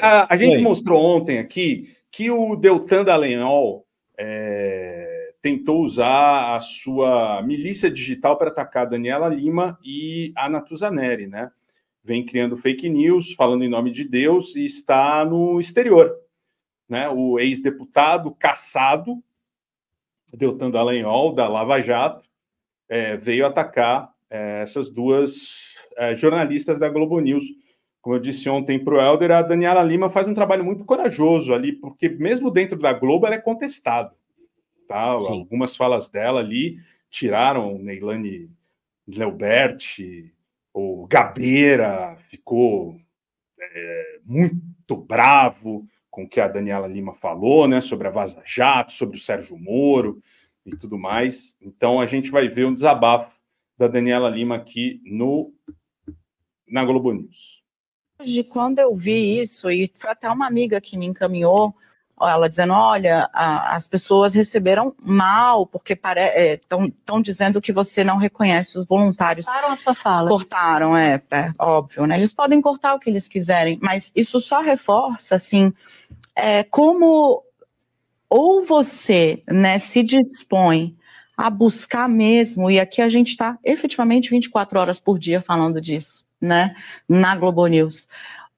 a, a gente Oi. mostrou ontem aqui que o Deltan Dallagnol é, tentou usar a sua milícia digital para atacar Daniela Lima e a Natuzaneri, né? Vem criando fake news, falando em nome de Deus e está no exterior. Né? O ex-deputado caçado, Deltan Dallagnol, da Lava Jato, é, veio atacar é, essas duas é, jornalistas da Globo News como eu disse ontem para o Helder, a Daniela Lima faz um trabalho muito corajoso ali, porque mesmo dentro da Globo ela é contestada. Tá? Algumas falas dela ali tiraram Neilane Leuberti, o Gabeira ficou é, muito bravo com o que a Daniela Lima falou, né, sobre a Vaza Jato, sobre o Sérgio Moro e tudo mais. Então a gente vai ver um desabafo da Daniela Lima aqui no na Globo News hoje, quando eu vi uhum. isso, e foi até uma amiga que me encaminhou, ela dizendo, olha, a, as pessoas receberam mal, porque estão é, dizendo que você não reconhece os voluntários. Cortaram a sua fala. Cortaram, é, é, óbvio, né? Eles podem cortar o que eles quiserem, mas isso só reforça, assim, é, como ou você né, se dispõe a buscar mesmo, e aqui a gente está efetivamente 24 horas por dia falando disso né, na Globo News,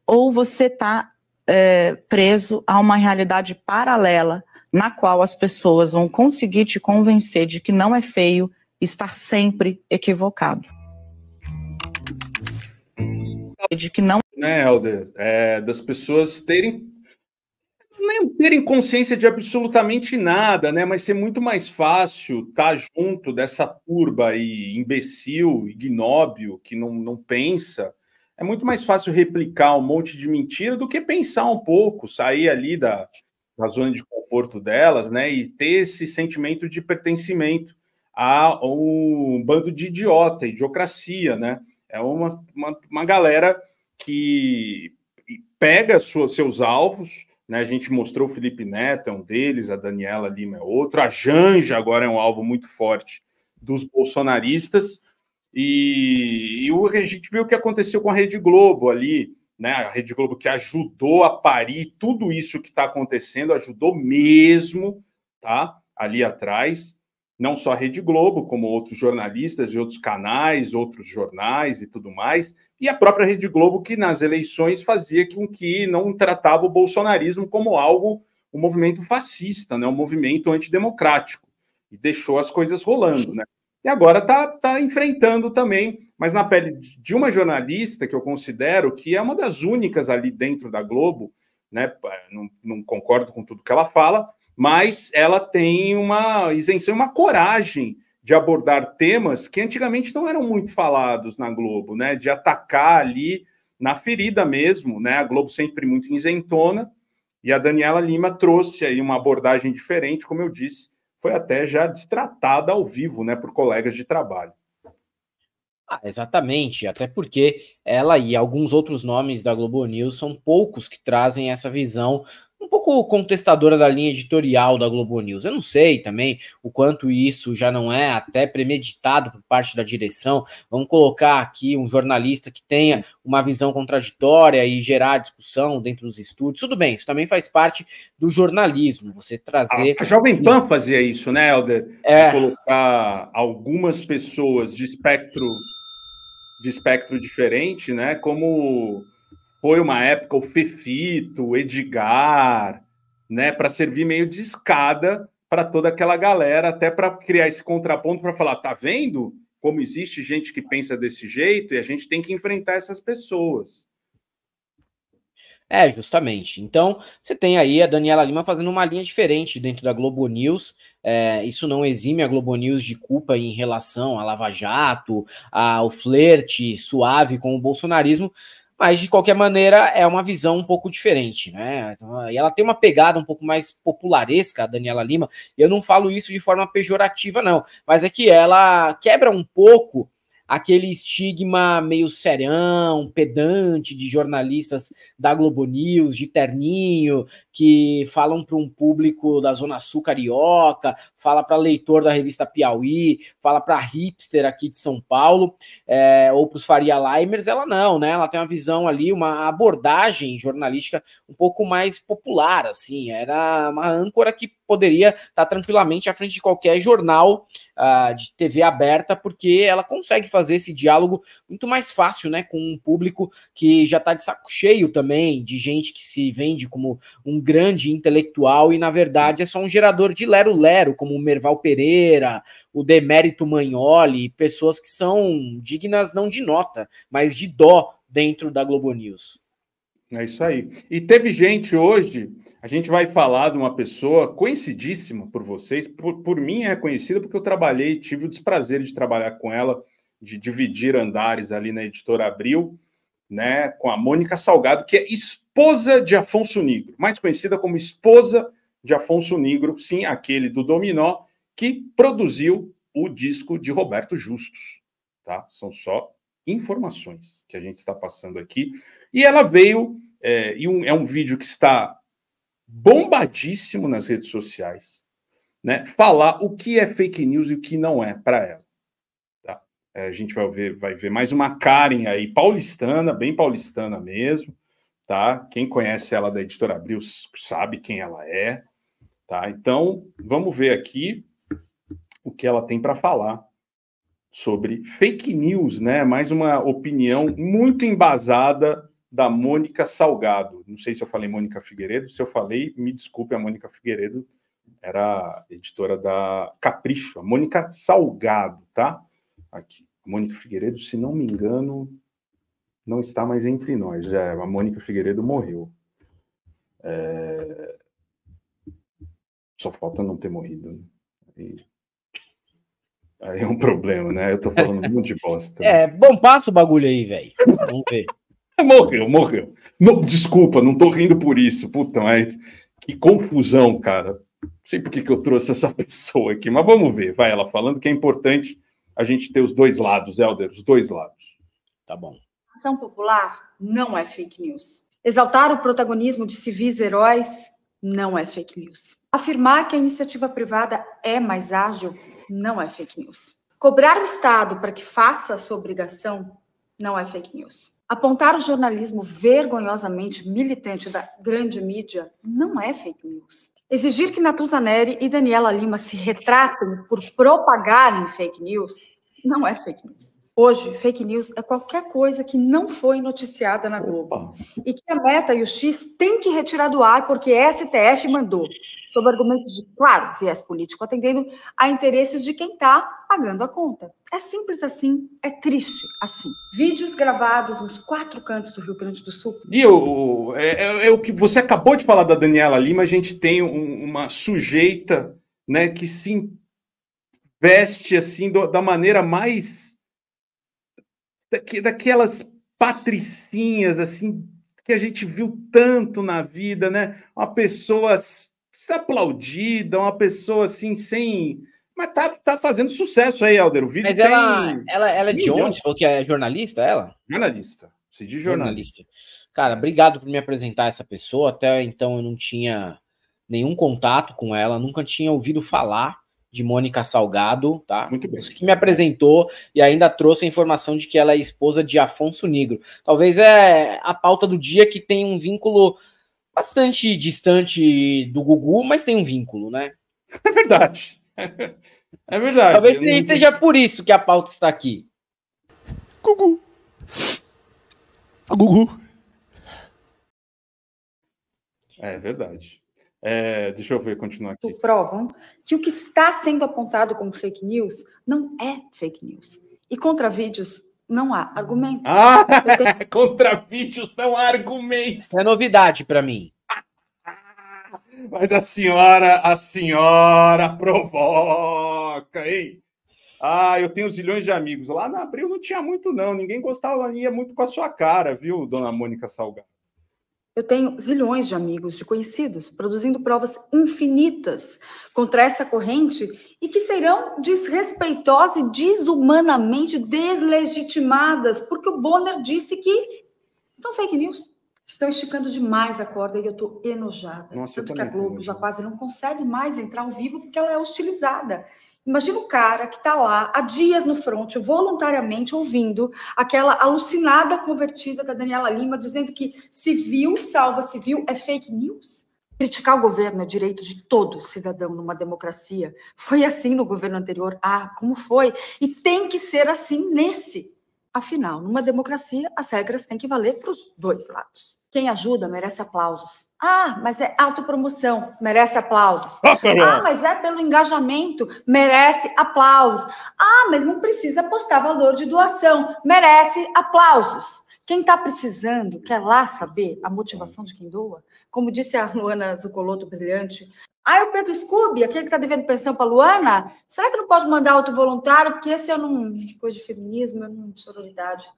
ou você está é, preso a uma realidade paralela na qual as pessoas vão conseguir te convencer de que não é feio estar sempre equivocado. De que não. Né, Helder? É, das pessoas terem nem terem consciência de absolutamente nada, né? Mas ser muito mais fácil estar tá junto dessa turba e imbecil, ignóbio, que não, não pensa. É muito mais fácil replicar um monte de mentira do que pensar um pouco, sair ali da, da zona de conforto delas, né? E ter esse sentimento de pertencimento a um bando de idiota, idiocracia, né? É uma, uma, uma galera que pega sua, seus alvos, né? A gente mostrou o Felipe Neto, é um deles, a Daniela Lima é outro, a Janja agora é um alvo muito forte dos bolsonaristas. E, e o, a gente viu o que aconteceu com a Rede Globo ali, né? A Rede Globo que ajudou a parir tudo isso que está acontecendo, ajudou mesmo, tá? Ali atrás não só a Rede Globo, como outros jornalistas e outros canais, outros jornais e tudo mais, e a própria Rede Globo, que nas eleições fazia com que não tratava o bolsonarismo como algo, um movimento fascista, né? um movimento antidemocrático, e deixou as coisas rolando. Né? E agora está tá enfrentando também, mas na pele de uma jornalista que eu considero que é uma das únicas ali dentro da Globo, né? não, não concordo com tudo que ela fala, mas ela tem uma isenção, uma coragem de abordar temas que antigamente não eram muito falados na Globo, né? De atacar ali na ferida mesmo, né? A Globo sempre muito isentona e a Daniela Lima trouxe aí uma abordagem diferente, como eu disse, foi até já destratada ao vivo, né? Por colegas de trabalho. Ah, exatamente, até porque ela e alguns outros nomes da Globo News são poucos que trazem essa visão um pouco contestadora da linha editorial da Globo News. Eu não sei também o quanto isso já não é até premeditado por parte da direção. Vamos colocar aqui um jornalista que tenha uma visão contraditória e gerar discussão dentro dos estúdios. Tudo bem, isso também faz parte do jornalismo. Você trazer. A, a Jovem Pan fazia isso, né, Helder? É. De colocar algumas pessoas de espectro de espectro diferente, né? Como foi uma época o Fefito, o Edgar, né, para servir meio de escada para toda aquela galera, até para criar esse contraponto para falar, tá vendo como existe gente que pensa desse jeito e a gente tem que enfrentar essas pessoas. É, justamente. Então, você tem aí a Daniela Lima fazendo uma linha diferente dentro da Globo News. É, isso não exime a Globo News de culpa em relação a Lava Jato, ao flerte suave com o bolsonarismo mas de qualquer maneira é uma visão um pouco diferente, né? Então, e ela tem uma pegada um pouco mais popularesca, a Daniela Lima. Eu não falo isso de forma pejorativa, não, mas é que ela quebra um pouco aquele estigma meio serão, pedante de jornalistas da Globo News, de terninho, que falam para um público da Zona Sul carioca, fala para leitor da revista Piauí, fala para hipster aqui de São Paulo, é, ou para os Faria Limers, ela não, né? Ela tem uma visão ali, uma abordagem jornalística um pouco mais popular, assim, era uma âncora que poderia estar tá tranquilamente à frente de qualquer jornal uh, de TV aberta, porque ela consegue fazer esse diálogo muito mais fácil, né, com um público que já está de saco cheio também, de gente que se vende como um grande intelectual e, na verdade, é só um gerador de lero-lero, como o Merval Pereira, o Demérito Magnoli, pessoas que são dignas não de nota, mas de dó dentro da Globo News. É isso aí. E teve gente hoje a gente vai falar de uma pessoa conhecidíssima por vocês, por, por mim é conhecida porque eu trabalhei, tive o desprazer de trabalhar com ela, de dividir andares ali na Editora Abril, né, com a Mônica Salgado, que é esposa de Afonso Negro, mais conhecida como esposa de Afonso Negro, sim, aquele do Dominó, que produziu o disco de Roberto Justus, tá? São só informações que a gente está passando aqui. E ela veio, é, e um, é um vídeo que está bombadíssimo nas redes sociais, né? Falar o que é fake news e o que não é para ela. Tá? É, a gente vai ver, vai ver mais uma Karen aí, paulistana, bem paulistana mesmo, tá? Quem conhece ela da Editora Abril sabe quem ela é, tá? Então, vamos ver aqui o que ela tem para falar sobre fake news, né? Mais uma opinião muito embasada da Mônica Salgado. Não sei se eu falei Mônica Figueiredo, se eu falei, me desculpe, a Mônica Figueiredo era editora da Capricho, a Mônica Salgado, tá? Aqui. A Mônica Figueiredo, se não me engano, não está mais entre nós. É, a Mônica Figueiredo morreu. É... Só falta não ter morrido. Né? E... Aí é um problema, né? Eu tô falando muito de bosta. É, bom passo o bagulho aí, velho. Vamos ver. Morreu, morreu. Não, desculpa, não tô rindo por isso. Puta, mas que confusão, cara. Não sei por que, eu trouxe essa pessoa aqui, mas vamos ver. Vai ela falando que é importante a gente ter os dois lados, Helder, os dois lados. Tá bom. A ação popular não é fake news. Exaltar o protagonismo de civis heróis não é fake news. Afirmar que a iniciativa privada é mais ágil não é fake news. Cobrar o Estado para que faça a sua obrigação não é fake news. Apontar o jornalismo vergonhosamente militante da grande mídia não é fake news. Exigir que Natuza Neri e Daniela Lima se retratem por propagarem fake news não é fake news. Hoje, fake news é qualquer coisa que não foi noticiada na Globo Opa. e que a Meta e o X têm que retirar do ar porque STF mandou sob argumentos de claro viés político, atendendo a interesses de quem está pagando a conta. É simples assim, é triste assim. Vídeos gravados nos quatro cantos do Rio Grande do Sul. E o, é, é, é o que você acabou de falar da Daniela Lima, a gente tem um, uma sujeita né, que se veste assim do, da maneira mais daquelas patricinhas assim que a gente viu tanto na vida, né? Uma pessoas aplaudida uma pessoa assim, sem. Mas tá, tá fazendo sucesso aí, Alder. O vídeo Mas ela, ela, ela é de milhões. onde? Falou que é jornalista, ela? Jornalista. Se diz jornalista. jornalista. Cara, obrigado por me apresentar essa pessoa. Até então eu não tinha nenhum contato com ela, nunca tinha ouvido falar de Mônica Salgado, tá? Muito bem. Que me apresentou e ainda trouxe a informação de que ela é esposa de Afonso Negro. Talvez é a pauta do dia que tem um vínculo bastante distante do Gugu, mas tem um vínculo, né? É verdade. É verdade. Talvez não... seja por isso que a pauta está aqui. Gugu. Gugu. É verdade. É, deixa eu ver, continuar aqui. Provam que o que está sendo apontado como fake news não é fake news. E contra vídeos não há argumentos. Ah, tenho... contra vídeos não há argumentos. Isso é novidade para mim. Mas a senhora, a senhora provoca, hein? Ah, eu tenho zilhões de amigos. Lá na Abril não tinha muito, não. Ninguém gostava, ia muito com a sua cara, viu, dona Mônica Salgado? Eu tenho zilhões de amigos, de conhecidos, produzindo provas infinitas contra essa corrente e que serão desrespeitosas e desumanamente deslegitimadas, porque o Bonner disse que são então, fake news. Estão esticando demais a corda e eu estou enojada. Nossa, Tanto que a Globo já quase não consegue mais entrar ao vivo porque ela é hostilizada. Imagina o cara que está lá há dias no front, voluntariamente ouvindo aquela alucinada convertida da Daniela Lima, dizendo que civil salva civil é fake news. Criticar o governo é direito de todo cidadão numa democracia. Foi assim no governo anterior. Ah, como foi? E tem que ser assim nesse. Afinal, numa democracia, as regras têm que valer para os dois lados. Quem ajuda merece aplausos. Ah, mas é autopromoção, merece aplausos. Ah, ah mas é pelo engajamento, merece aplausos. Ah, mas não precisa postar valor de doação, merece aplausos. Quem está precisando, quer lá saber a motivação de quem doa? Como disse a Luana Zucoloto Brilhante, Aí o Pedro Scooby, aquele que está devendo pensão para Luana, será que não posso mandar outro voluntário? Porque esse eu não. Coisa de feminismo, eu não. sororidade.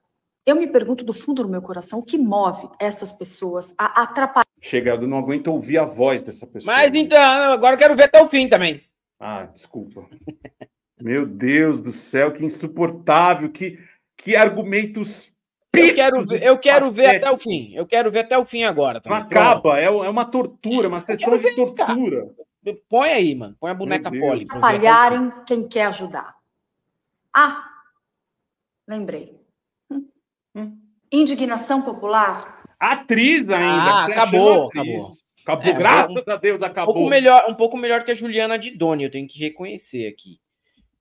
Eu me pergunto do fundo do meu coração o que move essas pessoas a atrapalhar. Chegado, não aguento ouvir a voz dessa pessoa. Mas então, agora eu quero ver até o fim também. Ah, desculpa. meu Deus do céu, que insuportável, que, que argumentos eu quero ver, eu quero ver até o fim. Eu quero ver até o fim agora. Também. acaba, é, é uma tortura, uma sessão de tortura. Põe aí, mano. Põe a boneca poli. Atrapalharem quem quer ajudar. Ah, lembrei. Hum, hum. Indignação popular. Atriz ainda. Ah, acabou, atriz. acabou. Acabou, é, graças um, a Deus, acabou. Um pouco, melhor, um pouco melhor que a Juliana Didoni, eu tenho que reconhecer aqui.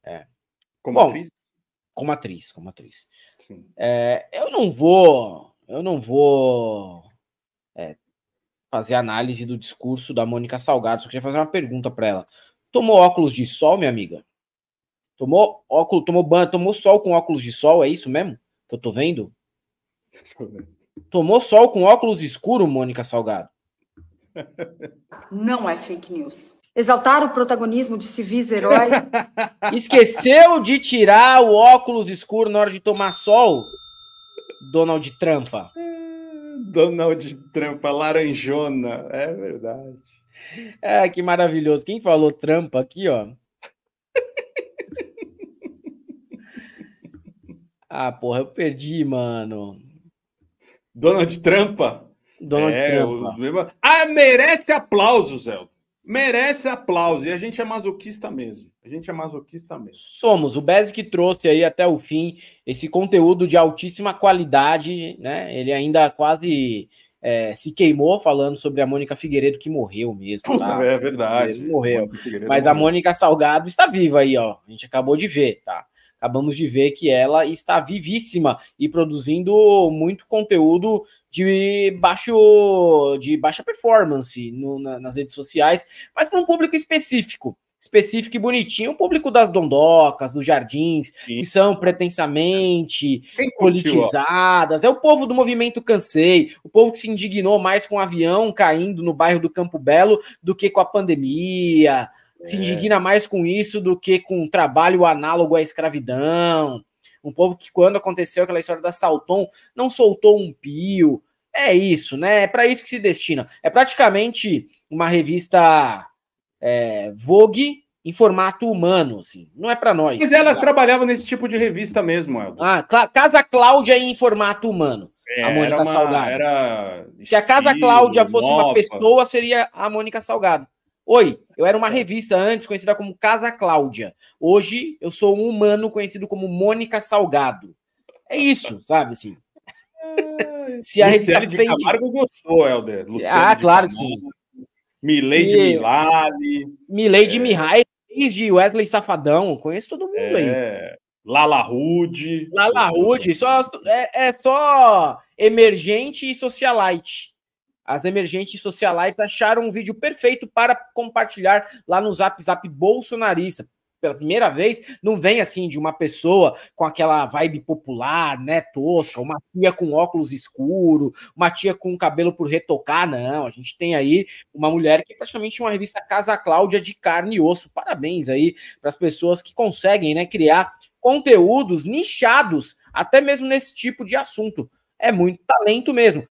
É. Como Bom, atriz? Como atriz, como atriz. É, eu não vou, eu não vou é, fazer análise do discurso da Mônica Salgado, só queria fazer uma pergunta para ela. Tomou óculos de sol, minha amiga? Tomou óculos, tomou banho, tomou sol com óculos de sol, é isso mesmo? Que eu tô vendo? Tomou sol com óculos escuro, Mônica Salgado? Não é fake news exaltar o protagonismo de civis heróis. Esqueceu de tirar o óculos escuro na hora de tomar sol? Donald Trampa. Donald Trampa, laranjona, é verdade. É, que maravilhoso. Quem falou trampa aqui, ó? ah, porra, eu perdi, mano. Donald Trampa? Donald é, Trampa. Mesmo... Ah, merece aplausos, Zelda merece aplauso. E a gente é masoquista mesmo. A gente é masoquista mesmo. Somos. O Basic trouxe aí até o fim esse conteúdo de altíssima qualidade, né? Ele ainda quase é, se queimou falando sobre a Mônica Figueiredo que morreu mesmo. Puta, tá? É verdade. morreu. Mas morreu. a Mônica Salgado está viva aí, ó. A gente acabou de ver, tá? acabamos de ver que ela está vivíssima e produzindo muito conteúdo de baixo de baixa performance no, na, nas redes sociais, mas para um público específico. Específico e bonitinho, o público das dondocas, dos jardins, Sim. que são pretensamente politizadas, é o povo do movimento Cansei, o povo que se indignou mais com o avião caindo no bairro do Campo Belo do que com a pandemia, se é. indigna mais com isso do que com um trabalho análogo à escravidão. Um povo que, quando aconteceu aquela história da Salton, não soltou um pio. É isso, né? É para isso que se destina. É praticamente uma revista é, Vogue em formato humano, assim. Não é para nós. Mas ela trabalhava nesse tipo de revista mesmo, Eldo. Ah, Casa Cláudia em formato humano. É, a Mônica uma, Salgado. Era... Se a Casa Cláudia fosse nova. uma pessoa, seria a Mônica Salgado. Oi, eu era uma é. revista antes conhecida como Casa Cláudia. Hoje eu sou um humano conhecido como Mônica Salgado. É isso, sabe assim. Se a revista de pende... Camargo gostou, Helder. ah, claro que sim. Milei de Milani. Milei de é... Mihai, desde Wesley Safadão. Conheço todo mundo é... aí. Lala Rude. Lala Rude. Só, é, é só emergente e socialite. As emergentes socialites acharam um vídeo perfeito para compartilhar lá no Zap Zap bolsonarista. Pela primeira vez, não vem assim de uma pessoa com aquela vibe popular, né, tosca, uma tia com óculos escuro, uma tia com cabelo por retocar, não. A gente tem aí uma mulher que é praticamente uma revista Casa Cláudia de carne e osso. Parabéns aí para as pessoas que conseguem, né, criar conteúdos nichados, até mesmo nesse tipo de assunto. É muito talento mesmo.